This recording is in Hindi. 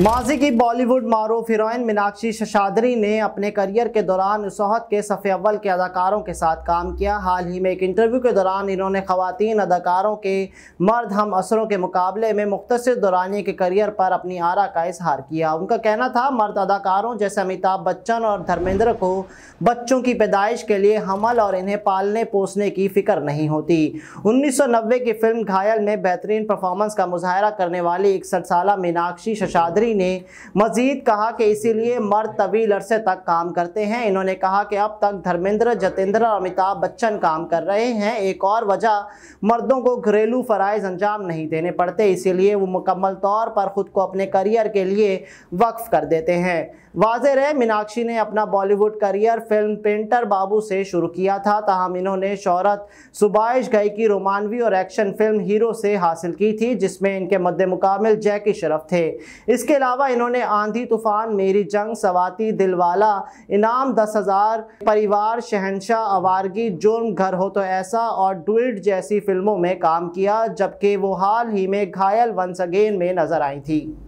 माजी की बॉलीवुड मारूफ हीरोइन मीनाक्षी शशादरी ने अपने करियर के दौरान उसहत के सफ़े अव्वल के अदाकारों के साथ काम किया हाल ही में एक इंटरव्यू के दौरान इन्होंने ख़वातीन अदाकारों के मर्द हम असरों के मुकाबले में मुख्तर दौरानी के करियर पर अपनी आरा का इजहार किया उनका कहना था मर्द अदाकारों जैसे अमिताभ बच्चन और धर्मेंद्र को बच्चों की पैदाइश के लिए हमल और इन्हें पालने पोसने की फ़िक्र नहीं होती उन्नीस की फ़िल्म घायल में बेहतरीन परफॉर्मेंस का मुजाहरा करने वाली इकसठ साल मीनाक्षी शशादरी गौरी ने मजीद कहा कि इसीलिए मर्द तवील अरसे तक काम करते हैं इन्होंने कहा कि अब तक धर्मेंद्र जतेंद्र और अमिताभ बच्चन काम कर रहे हैं एक और वजह मर्दों को घरेलू फ़रज़ अंजाम नहीं देने पड़ते इसीलिए वो मुकम्मल तौर पर ख़ुद को अपने करियर के लिए वक्फ़ कर देते हैं वाजह रहे मीनाक्षी ने अपना Bollywood career film Painter Babu से शुरू किया था तहम इन्होंने शहरत सुबाइश गई की रोमानवी और एक्शन फिल्म हीरो से हासिल की थी जिसमें इनके मद्द मुकामिल जैकी शरफ थे इसके अलावा इन्होंने आंधी तूफान मेरी जंग सवाती दिलवाला इनाम दस हज़ार परिवार शहनशाह आवारगी जुर्म घर हो तो ऐसा और डुल्ड जैसी फिल्मों में काम किया जबकि वो हाल ही में घायल वंस अगेन में नजर आई थी